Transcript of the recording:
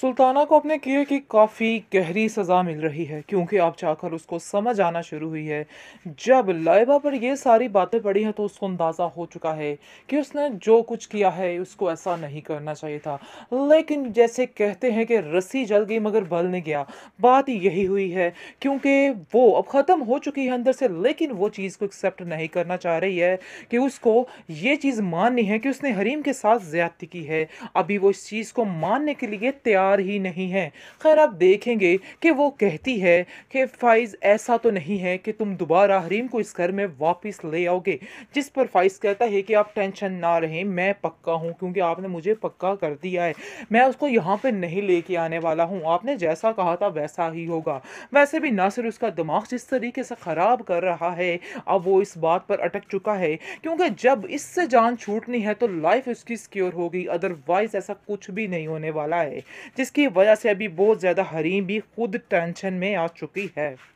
सुल्ताना को अपने किए की काफ़ी गहरी सज़ा मिल रही है क्योंकि अब जाकर उसको समझ आना शुरू हुई है जब लाइबा पर यह सारी बातें पड़ी हैं तो उसको अंदाज़ा हो चुका है कि उसने जो कुछ किया है उसको ऐसा नहीं करना चाहिए था लेकिन जैसे कहते हैं कि रस्सी जल गई मगर बल नहीं गया बात यही हुई है क्योंकि वो अब ख़त्म हो चुकी है अंदर से लेकिन वो चीज़ को एक्सेप्ट नहीं करना चाह रही है कि उसको ये चीज़ माननी है कि उसने हरीम के साथ ज़्यादती की है अभी वो इस चीज़ को मानने के लिए तैयार तैयार ही नहीं है खैर आप देखेंगे कि वो कहती है कि फाइज़ ऐसा तो नहीं है कि तुम दोबारा हरीम को इस घर में वापस ले आओगे जिस पर फाइज़ कहता है कि आप टेंशन ना रहें मैं पक्का हूँ क्योंकि आपने मुझे पक्का कर दिया है मैं उसको यहाँ पर नहीं लेके आने वाला हूँ आपने जैसा कहा था वैसा ही होगा वैसे भी नासिर उसका दिमाग जिस तरीके से ख़राब कर रहा है अब वो इस बात पर अटक चुका है क्योंकि जब इससे जान छूटनी है तो लाइफ उसकी सिक्योर होगी अदरवाइज़ ऐसा कुछ भी नहीं होने वाला है जिसकी वजह से अभी बहुत ज़्यादा हरीम भी खुद टेंशन में आ चुकी है